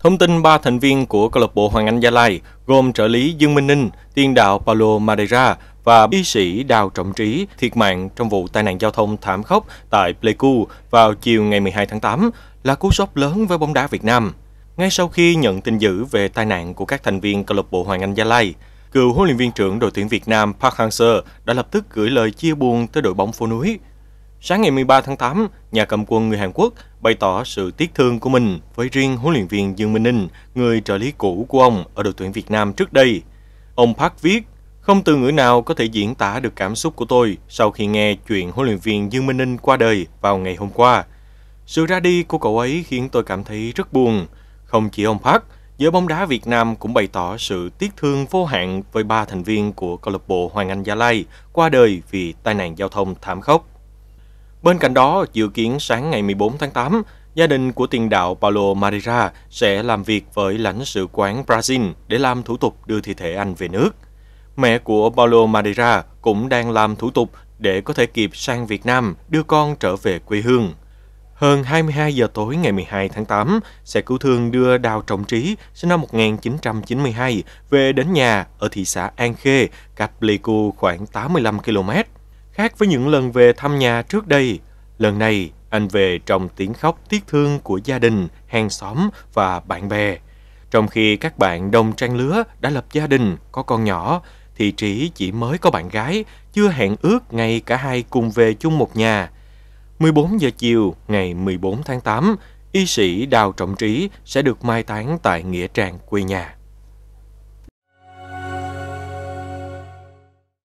Thông tin ba thành viên của câu lạc bộ Hoàng Anh Gia Lai gồm trợ lý Dương Minh Ninh, tiền đạo Paulo Madeira và y sĩ Đào Trọng Trí thiệt mạng trong vụ tai nạn giao thông thảm khốc tại Pleiku vào chiều ngày 12 tháng 8 là cú sốc lớn với bóng đá Việt Nam. Ngay sau khi nhận tin dữ về tai nạn của các thành viên câu lạc bộ Hoàng Anh Gia Lai, cựu huấn luyện viên trưởng đội tuyển Việt Nam Park Hang-seo đã lập tức gửi lời chia buồn tới đội bóng phố núi Sáng ngày 13 tháng 8, nhà cầm quân người Hàn Quốc bày tỏ sự tiếc thương của mình với riêng huấn luyện viên Dương Minh Ninh, người trợ lý cũ của ông ở đội tuyển Việt Nam trước đây. Ông Park viết, không từ ngữ nào có thể diễn tả được cảm xúc của tôi sau khi nghe chuyện huấn luyện viên Dương Minh Ninh qua đời vào ngày hôm qua. Sự ra đi của cậu ấy khiến tôi cảm thấy rất buồn. Không chỉ ông Park, giới bóng đá Việt Nam cũng bày tỏ sự tiếc thương vô hạn với ba thành viên của câu lạc bộ Hoàng Anh Gia Lai qua đời vì tai nạn giao thông thảm khốc. Bên cạnh đó, dự kiến sáng ngày 14 tháng 8, gia đình của tiền đạo Paulo Madeira sẽ làm việc với lãnh sự quán Brazil để làm thủ tục đưa thi thể anh về nước. Mẹ của Paulo Madeira cũng đang làm thủ tục để có thể kịp sang Việt Nam đưa con trở về quê hương. Hơn 22 giờ tối ngày 12 tháng 8, xe cứu thương đưa Đào Trọng Trí, sinh năm 1992, về đến nhà ở thị xã An Khê, cách Pleiku khoảng 85 km Khác với những lần về thăm nhà trước đây, lần này anh về trong tiếng khóc tiếc thương của gia đình, hàng xóm và bạn bè. Trong khi các bạn đồng trang lứa đã lập gia đình, có con nhỏ, thì Trí chỉ mới có bạn gái, chưa hẹn ước ngày cả hai cùng về chung một nhà. 14 giờ chiều ngày 14 tháng 8, y sĩ Đào Trọng Trí sẽ được mai táng tại Nghĩa Trang quê nhà.